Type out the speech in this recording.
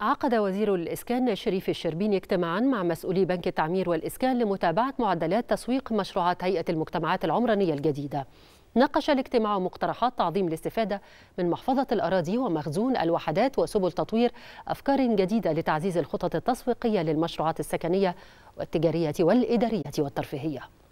عقد وزير الإسكان شريف الشربيني اجتماعا مع مسؤولي بنك التعمير والإسكان لمتابعة معدلات تسويق مشروعات هيئة المجتمعات العمرانية الجديدة ناقش الاجتماع مقترحات تعظيم الاستفادة من محفظة الأراضي ومخزون الوحدات وسبل تطوير أفكار جديدة لتعزيز الخطط التسويقية للمشروعات السكنية والتجارية والإدارية والترفيهية